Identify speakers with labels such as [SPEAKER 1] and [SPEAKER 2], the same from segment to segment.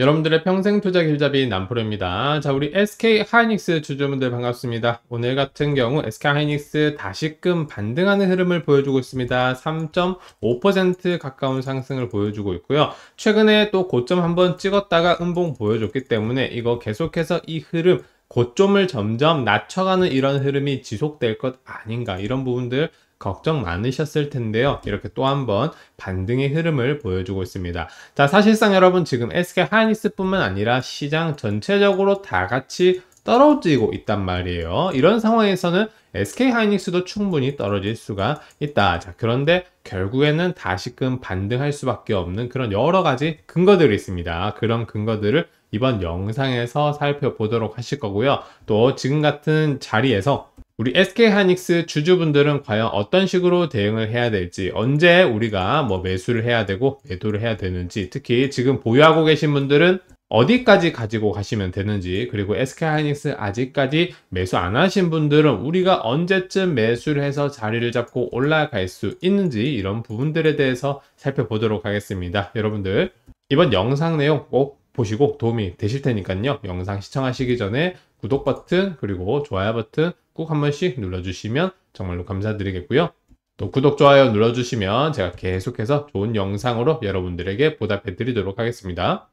[SPEAKER 1] 여러분들의 평생 투자 길잡이 남프로입니다. 자, 우리 SK 하이닉스 주주분들 반갑습니다. 오늘 같은 경우 SK 하이닉스 다시금 반등하는 흐름을 보여주고 있습니다. 3.5% 가까운 상승을 보여주고 있고요. 최근에 또 고점 한번 찍었다가 음봉 보여줬기 때문에 이거 계속해서 이 흐름 고점을 점점 낮춰가는 이런 흐름이 지속될 것 아닌가 이런 부분들 걱정 많으셨을 텐데요. 이렇게 또 한번 반등의 흐름을 보여주고 있습니다. 자, 사실상 여러분 지금 SK 하이닉스뿐만 아니라 시장 전체적으로 다 같이 떨어지고 있단 말이에요. 이런 상황에서는 SK 하이닉스도 충분히 떨어질 수가 있다. 자, 그런데 결국에는 다시금 반등할 수밖에 없는 그런 여러 가지 근거들이 있습니다. 그런 근거들을 이번 영상에서 살펴보도록 하실 거고요. 또 지금 같은 자리에서 우리 SK 하닉스 이 주주분들은 과연 어떤 식으로 대응을 해야 될지, 언제 우리가 뭐 매수를 해야 되고 매도를 해야 되는지, 특히 지금 보유하고 계신 분들은 어디까지 가지고 가시면 되는지 그리고 SK하이닉스 아직까지 매수 안 하신 분들은 우리가 언제쯤 매수를 해서 자리를 잡고 올라갈 수 있는지 이런 부분들에 대해서 살펴보도록 하겠습니다 여러분들 이번 영상 내용 꼭 보시고 도움이 되실 테니까요 영상 시청하시기 전에 구독 버튼 그리고 좋아요 버튼 꼭한 번씩 눌러주시면 정말로 감사드리겠고요. 또 구독, 좋아요 눌러주시면 제가 계속해서 좋은 영상으로 여러분들에게 보답해 드리도록 하겠습니다.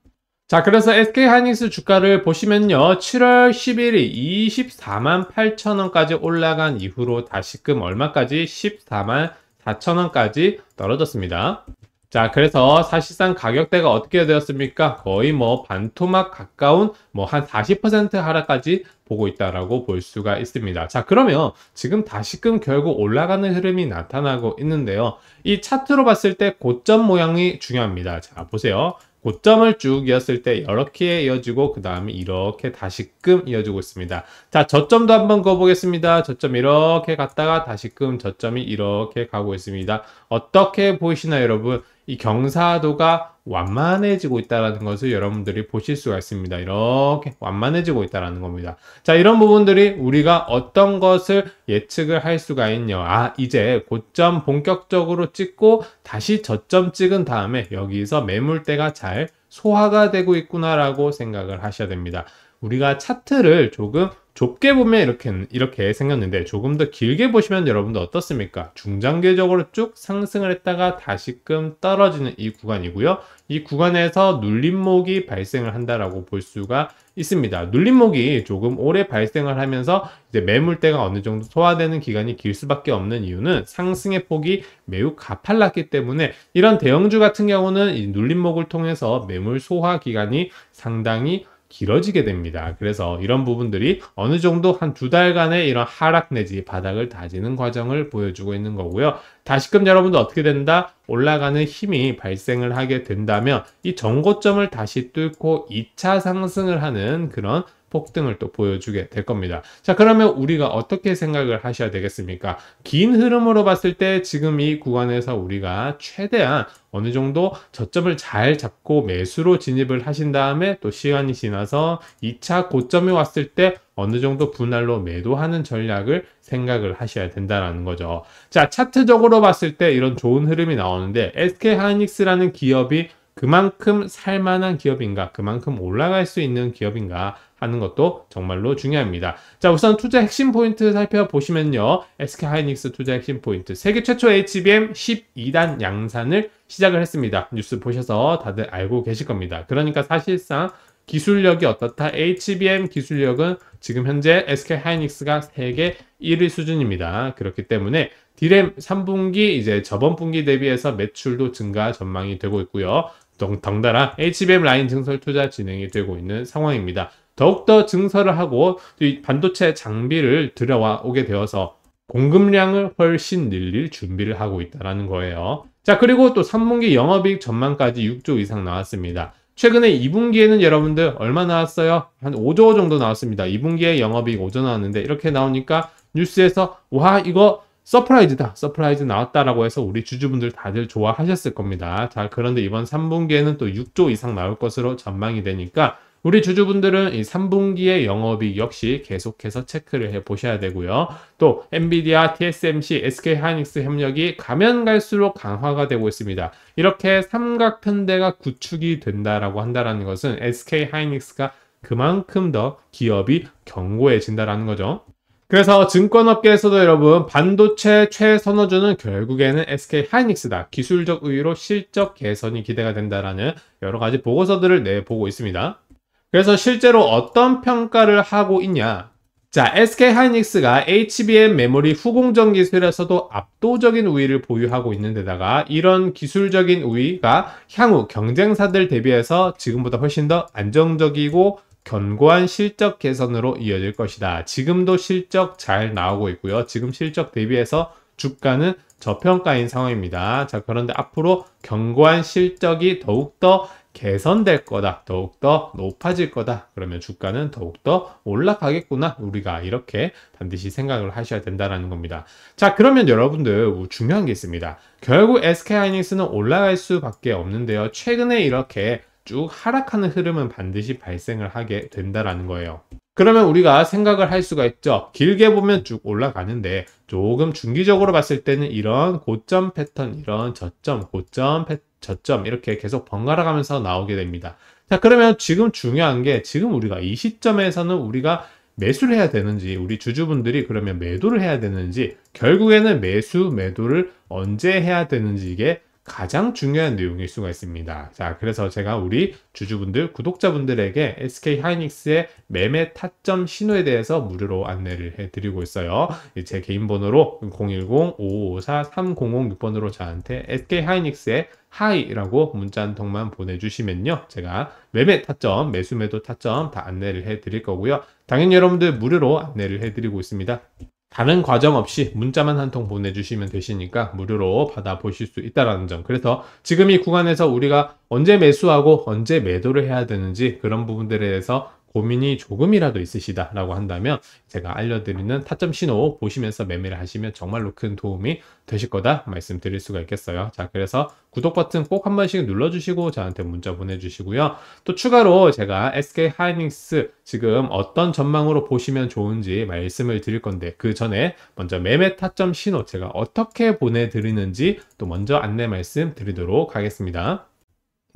[SPEAKER 1] 자, 그래서 SK 하이닉스 주가를 보시면요. 7월 11일 24만 8천원까지 올라간 이후로 다시금 얼마까지? 14만 4천원까지 떨어졌습니다. 자 그래서 사실상 가격대가 어떻게 되었습니까 거의 뭐 반토막 가까운 뭐 한 40% 하락까지 보고 있다라고 볼 수가 있습니다 자 그러면 지금 다시금 결국 올라가는 흐름이 나타나고 있는데요 이 차트로 봤을 때 고점 모양이 중요합니다 자 보세요 고점을 쭉 이었을 때 이렇게 이어지고 그 다음에 이렇게 다시금 이어지고 있습니다 자 저점도 한번 그어보겠습니다 저점 이렇게 갔다가 다시금 저점이 이렇게 가고 있습니다 어떻게 보이시나요 여러분 이 경사도가 완만해지고 있다는 것을 여러분들이 보실 수가 있습니다. 이렇게 완만해지고 있다는 겁니다. 자, 이런 부분들이 우리가 어떤 것을 예측을 할 수가 있냐. 아, 이제 고점 본격적으로 찍고 다시 저점 찍은 다음에 여기서 매물대가 잘 소화가 되고 있구나라고 생각을 하셔야 됩니다. 우리가 차트를 조금 좁게 보면 이렇게 이렇게 생겼는데 조금 더 길게 보시면 여러분들 어떻습니까? 중장기적으로 쭉 상승을 했다가 다시금 떨어지는 이 구간이고요. 이 구간에서 눌림목이 발생을 한다라고 볼 수가 있습니다. 눌림목이 조금 오래 발생을 하면서 이제 매물대가 어느 정도 소화되는 기간이 길 수밖에 없는 이유는 상승의 폭이 매우 가팔랐기 때문에 이런 대형주 같은 경우는 이 눌림목을 통해서 매물 소화 기간이 상당히 길어지게 됩니다. 그래서 이런 부분들이 어느 정도 한 두 달간의 이런 하락 내지 바닥을 다지는 과정을 보여주고 있는 거고요. 다시금 여러분도 어떻게 된다? 올라가는 힘이 발생을 하게 된다면 이 전고점을 다시 뚫고 2차 상승을 하는 그런 폭등을 또 보여주게 될 겁니다. 자 그러면 우리가 어떻게 생각을 하셔야 되겠습니까? 긴 흐름으로 봤을 때 지금 이 구간에서 우리가 최대한 어느 정도 저점을 잘 잡고 매수로 진입을 하신 다음에 또 시간이 지나서 2차 고점이 왔을 때 어느 정도 분할로 매도하는 전략을 생각을 하셔야 된다는 거죠. 자, 차트적으로 봤을 때 이런 좋은 흐름이 나오는데 SK 하이닉스라는 기업이 그만큼 살만한 기업인가, 그만큼 올라갈 수 있는 기업인가 하는 것도 정말로 중요합니다. 자, 우선 투자 핵심 포인트 살펴보시면요. SK하이닉스 투자 핵심 포인트. 세계 최초 HBM 12단 양산을 시작을 했습니다. 뉴스 보셔서 다들 알고 계실 겁니다. 그러니까 사실상 기술력이 어떻다? HBM 기술력은 지금 현재 SK 하이닉스가 세계 1위 수준입니다. 그렇기 때문에 디램 3분기 이제 저번 분기 대비해서 매출도 증가 전망이 되고 있고요. 덩달아 HBM 라인 증설 투자 진행이 되고 있는 상황입니다. 더욱더 증설을 하고 반도체 장비를 들여와 오게 되어서 공급량을 훨씬 늘릴 준비를 하고 있다는 거예요. 자 그리고 또 3분기 영업이익 전망까지 6조 이상 나왔습니다. 최근에 2분기에는 여러분들 얼마 나왔어요? 한 5조 정도 나왔습니다. 2분기에 영업이익 5조 나왔는데 이렇게 나오니까 뉴스에서 와 이거 서프라이즈다. 서프라이즈 나왔다라고 해서 우리 주주분들 다들 좋아하셨을 겁니다. 자, 그런데 이번 3분기에는 또 6조 이상 나올 것으로 전망이 되니까 우리 주주분들은 이 3분기의 영업이 역시 계속해서 체크를 해 보셔야 되고요. 또 엔비디아, TSMC, SK하이닉스 협력이 가면 갈수록 강화가 되고 있습니다. 이렇게 삼각편대가 구축이 된다라고 한다라는 것은 SK하이닉스가 그만큼 더 기업이 견고해진다라는 거죠. 그래서 증권업계에서도 여러분 반도체 최선호주는 결국에는 SK 하이닉스다. 기술적 우위로 실적 개선이 기대가 된다라는 여러 가지 보고서들을 내보고 있습니다. 그래서 실제로 어떤 평가를 하고 있냐? 자, SK 하이닉스가 HBM 메모리 후공정 기술에서도 압도적인 우위를 보유하고 있는 데다가 이런 기술적인 우위가 향후 경쟁사들 대비해서 지금보다 훨씬 더 안정적이고 견고한 실적 개선으로 이어질 것이다. 지금도 실적 잘 나오고 있고요. 지금 실적 대비해서 주가는 저평가인 상황입니다. 자, 그런데 앞으로 견고한 실적이 더욱더 개선될 거다. 더욱더 높아질 거다. 그러면 주가는 더욱더 올라가겠구나. 우리가 이렇게 반드시 생각을 하셔야 된다는 겁니다. 자, 그러면 여러분들 중요한 게 있습니다. 결국 SK하이닉스는 올라갈 수밖에 없는데요. 최근에 이렇게 쭉 하락하는 흐름은 반드시 발생을 하게 된다라는 거예요. 그러면 우리가 생각을 할 수가 있죠. 길게 보면 쭉 올라가는데 조금 중기적으로 봤을 때는 이런 고점 패턴, 이런 저점, 고점, 패, 저점 이렇게 계속 번갈아 가면서 나오게 됩니다. 자 그러면 지금 중요한 게 지금 우리가 이 시점에서는 우리가 매수를 해야 되는지 우리 주주분들이 그러면 매도를 해야 되는지 결국에는 매수 매도를 언제 해야 되는지 이게 가장 중요한 내용일 수가 있습니다. 자, 그래서 제가 우리 주주분들, 구독자분들에게 SK 하이닉스의 매매 타점 신호에 대해서 무료로 안내를 해드리고 있어요. 제 개인 번호로 010-5554-3006번으로 저한테 SK 하이닉스의 하이라고 문자 한 통만 보내주시면요. 제가 매매 타점, 매수 매도 타점 다 안내를 해드릴 거고요. 당연히 여러분들 무료로 안내를 해드리고 있습니다. 다른 과정 없이 문자만 한 통 보내주시면 되시니까 무료로 받아보실 수 있다라는 점. 그래서 지금 이 구간에서 우리가 언제 매수하고 언제 매도를 해야 되는지 그런 부분들에 대해서 고민이 조금이라도 있으시다라고 한다면 제가 알려드리는 타점 신호 보시면서 매매를 하시면 정말로 큰 도움이 되실 거다 말씀드릴 수가 있겠어요. 자, 그래서 구독 버튼 꼭 한 번씩 눌러주시고 저한테 문자 보내주시고요. 또 추가로 제가 SK 하이닉스 지금 어떤 전망으로 보시면 좋은지 말씀을 드릴 건데 그 전에 먼저 매매 타점 신호 제가 어떻게 보내드리는지 또 먼저 안내 말씀 드리도록 하겠습니다.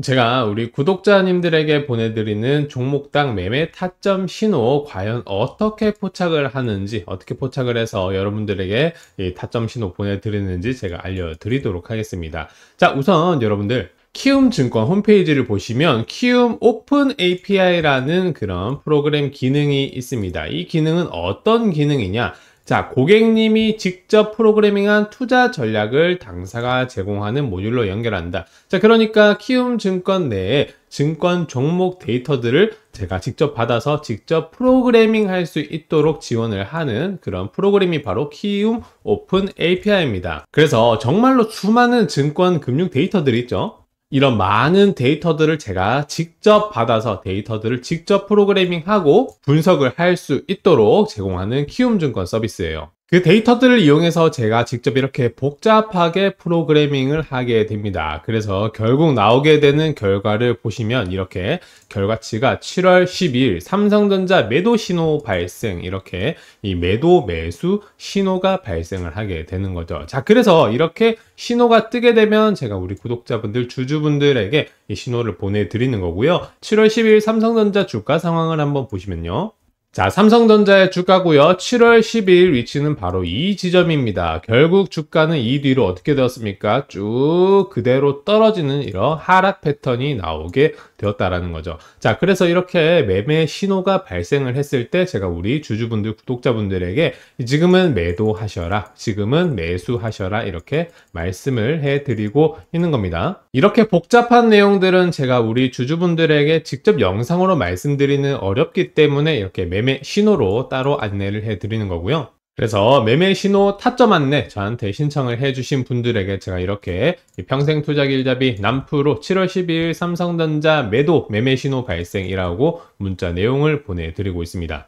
[SPEAKER 1] 제가 우리 구독자님들에게 보내드리는 종목당 매매 타점 신호 과연 어떻게 포착을 하는지 어떻게 포착을 해서 여러분들에게 타점 신호 보내드리는지 제가 알려드리도록 하겠습니다 자 우선 여러분들 키움증권 홈페이지를 보시면 키움 오픈 API라는 그런 프로그램 기능이 있습니다. 이 기능은 어떤 기능이냐? 자, 고객님이 직접 프로그래밍한 투자 전략을 당사가 제공하는 모듈로 연결한다. 자, 그러니까 키움증권 내에 증권 종목 데이터들을 제가 직접 받아서 직접 프로그래밍 할수 있도록 지원을 하는 그런 프로그램이 바로 키움 오픈 API입니다. 그래서 정말로 수많은 증권 금융 데이터들이 있죠. 이런 많은 데이터들을 제가 직접 받아서 데이터들을 직접 프로그래밍하고 분석을 할 수 있도록 제공하는 키움증권 서비스예요. 그 데이터들을 이용해서 제가 직접 이렇게 복잡하게 프로그래밍을 하게 됩니다. 그래서 결국 나오게 되는 결과를 보시면 이렇게 결과치가 7월 12일 삼성전자 매도 신호 발생 이렇게 이 매도 매수 신호가 발생을 하게 되는 거죠. 자 그래서 이렇게 신호가 뜨게 되면 제가 우리 구독자분들 주주분들에게 이 신호를 보내드리는 거고요. 7월 12일 삼성전자 주가 상황을 한번 보시면요. 자, 삼성전자의 주가고요. 7월 12일 위치는 바로 이 지점입니다. 결국 주가는 이 뒤로 어떻게 되었습니까? 쭉 그대로 떨어지는 이런 하락 패턴이 나오게 되었다라는 거죠. 자, 그래서 이렇게 매매 신호가 발생을 했을 때 제가 우리 주주분들, 구독자분들에게 지금은 매도하셔라, 지금은 매수하셔라 이렇게 말씀을 해드리고 있는 겁니다. 이렇게 복잡한 내용들은 제가 우리 주주분들에게 직접 영상으로 말씀드리는 어렵기 때문에 이렇게 매매 신호로 따로 안내를 해드리는 거고요. 그래서 매매 신호 타점 안내 저한테 신청을 해주신 분들에게 제가 이렇게 평생 투자 길잡이 남프로 7월 12일 삼성전자 매도 매매 신호 발생이라고 문자 내용을 보내드리고 있습니다.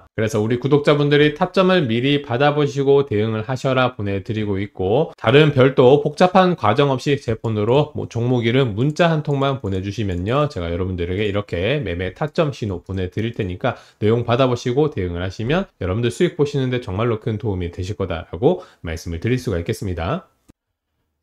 [SPEAKER 1] 그래서 우리 구독자분들이 탑점을 미리 받아보시고 대응을 하셔라 보내드리고 있고 다른 별도 복잡한 과정 없이 제 폰으로 뭐 종목 이름 문자 한 통만 보내주시면요. 제가 여러분들에게 이렇게 매매 타점 신호 보내드릴 테니까 내용 받아보시고 대응을 하시면 여러분들 수익 보시는데 정말로 큰 도움이 되실 거다라고 말씀을 드릴 수가 있겠습니다.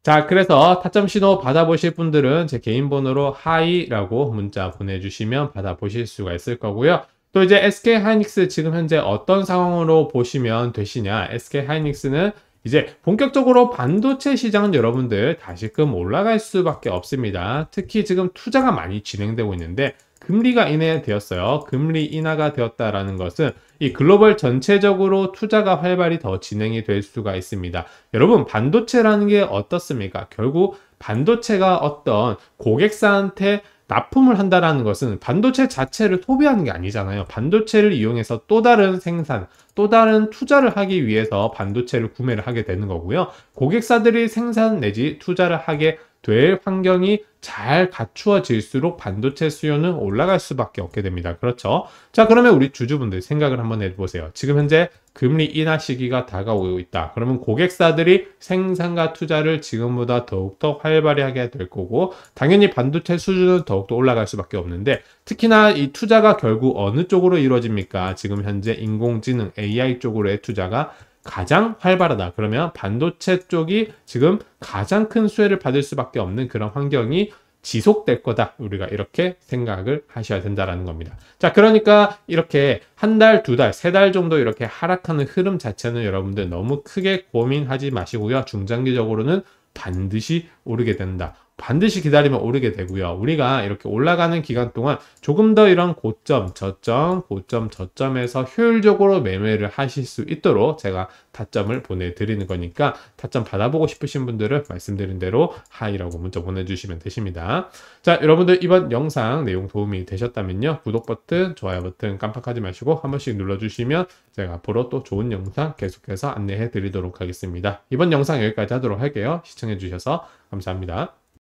[SPEAKER 1] 자 그래서 타점 신호 받아보실 분들은 제 개인 번호로 하이라고 문자 보내주시면 받아보실 수가 있을 거고요 또 이제 SK 하이닉스 지금 현재 어떤 상황으로 보시면 되시냐 SK 하이닉스는 이제 본격적으로 반도체 시장은 여러분들 다시금 올라갈 수밖에 없습니다 특히 지금 투자가 많이 진행되고 있는데 금리가 인해되었어요 금리 인하가 되었다라는 것은 이 글로벌 전체적으로 투자가 활발히 더 진행이 될 수가 있습니다 여러분 반도체라는 게 어떻습니까 결국 반도체가 어떤 고객사한테 납품을 한다는 것은 반도체 자체를 소비하는 게 아니잖아요. 반도체를 이용해서 또 다른 생산, 또 다른 투자를 하기 위해서 반도체를 구매를 하게 되는 거고요. 고객사들이 생산 내지 투자를 하게 될 환경이 잘 갖추어질수록 반도체 수요는 올라갈 수밖에 없게 됩니다. 그렇죠? 자 그러면 우리 주주분들 생각을 한번 해보세요. 지금 현재 금리 인하 시기가 다가오고 있다. 그러면 고객사들이 생산과 투자를 지금보다 더욱더 활발히 하게 될 거고 당연히 반도체 수준은 더욱더 올라갈 수밖에 없는데 특히나 이 투자가 결국 어느 쪽으로 이루어집니까? 지금 현재 인공지능 AI 쪽으로의 투자가 가장 활발하다. 그러면 반도체 쪽이 지금 가장 큰 수혜를 받을 수밖에 없는 그런 환경이 지속될 거다. 우리가 이렇게 생각을 하셔야 된다라는 겁니다. 자, 그러니까 이렇게 한 달, 두 달, 세 달 정도 이렇게 하락하는 흐름 자체는 여러분들 너무 크게 고민하지 마시고요. 중장기적으로는 반드시 오르게 된다. 반드시 기다리면 오르게 되고요. 우리가 이렇게 올라가는 기간 동안 조금 더 이런 고점, 저점, 고점, 저점에서 효율적으로 매매를 하실 수 있도록 제가 타점을 보내드리는 거니까 타점 받아보고 싶으신 분들은 말씀드린 대로 하이라고 문자 보내주시면 되십니다. 자, 여러분들 이번 영상 내용 도움이 되셨다면요. 구독 버튼, 좋아요 버튼 깜빡하지 마시고 한 번씩 눌러주시면 제가 앞으로 또 좋은 영상 계속해서 안내해 드리도록 하겠습니다. 이번 영상 여기까지 하도록 할게요. 시청해 주셔서 감사합니다.